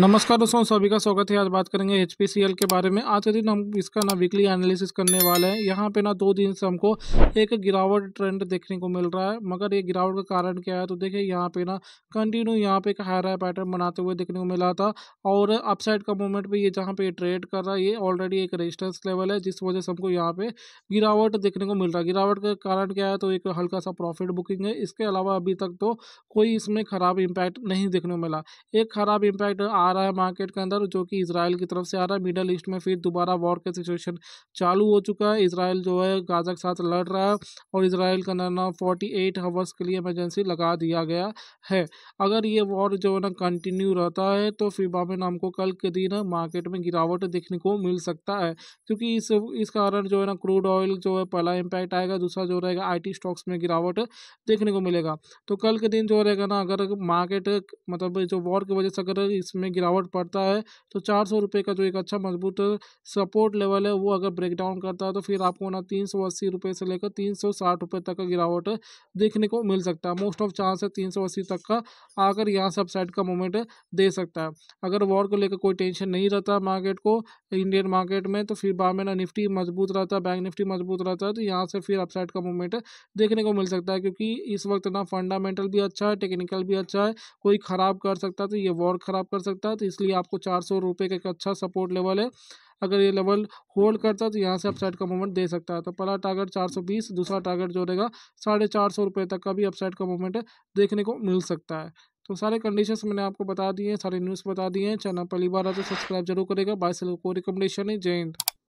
नमस्कार दोस्तों सभी का स्वागत है आज बात करेंगे एच के बारे में आज के दिन हम इसका ना वीकली एनालिसिस करने वाले हैं यहाँ पे ना दो दिन से हमको एक गिरावट ट्रेंड देखने को मिल रहा है मगर ये गिरावट का कारण क्या है तो देखिए यहाँ पे ना कंटिन्यू यहाँ पे एक हायर पैटर्न बनाते हुए देखने को मिला था और अपसाइड का मूवमेंट भी ये जहाँ पे ट्रेड कर रहा है ये ऑलरेडी एक रजिस्टेंस लेवल है जिस वजह से हमको यहाँ पे गिरावट देखने को मिल रहा है गिरावट का कारण क्या है तो एक हल्का सा प्रॉफिट बुकिंग है इसके अलावा अभी तक तो कोई इसमें खराब इम्पैक्ट नहीं देखने को मिला एक खराब इम्पैक्ट आ रहा है मार्केट के अंदर जो कि इसराइल की तरफ से आ रहा है मिडल ईस्ट में फिर दोबारा वॉर का सिचुएशन चालू हो चुका है इसराइल जो है गाजा के साथ लड़ रहा है और इसराइल का ना फोर्टी एट आवर्स के लिए एमरजेंसी लगा दिया गया है अगर ये वॉर जो है ना कंटिन्यू रहता है तो फिर बाबे नाम को कल के दिन मार्केट में गिरावट देखने को मिल सकता है क्योंकि इस इस कारण जो है ना क्रूड ऑयल जो है पहला इम्पैक्ट आएगा दूसरा जो रहेगा आईटी स्टॉक्स में गिरावट देखने को मिलेगा तो कल के दिन जो रहेगा ना अगर मार्केट मतलब जो वॉर की वजह से अगर इसमें में गिरावट पड़ता है तो चार सौ रुपये का जो एक अच्छा मजबूत सपोर्ट लेवल है वो अगर ब्रेक डाउन करता है तो फिर आपको ना तीन सौ अस्सी रुपये से लेकर तीन सौ साठ रुपये तक का गिरावट देखने को मिल सकता है मोस्ट ऑफ चांस है तीन सौ अस्सी तक का आकर यहाँ से अपसाइड का मूवमेंट दे सकता है अगर वॉर को लेकर कोई टेंशन नहीं रहता मार्केट को इंडियन मार्केट में तो फिर बाद में ना निफ्टी मजबूत रहता है बैंक निफ्टी मजबूत रहता है तो यहाँ से फिर अपसाइड का मूवमेंट देखने को मिल सकता है क्योंकि इस वक्त ना फंडामेंटल भी अच्छा है टेक्निकल भी अच्छा है कोई ख़राब कर सकता है तो ये वॉर ख़राब कर सकता सकता तो इसलिए आपको चार सौ रुपये का एक अच्छा सपोर्ट लेवल है अगर ये लेवल होल्ड करता है तो यहाँ से अपसाइड का मूवमेंट दे सकता है तो पहला टारगेट 420 दूसरा टारगेट जो रहेगा साढ़े चार सौ रुपये तक का भी अपसाइड का मूवमेंट देखने को मिल सकता है तो सारे कंडीशंस मैंने आपको बता दिए हैं सारे न्यूज़ बता दिए हैं चैनल पहली बार आते तो सब्सक्राइब जरूर करेगा बाय सेल को रिकमेंडेशन है जय हिंद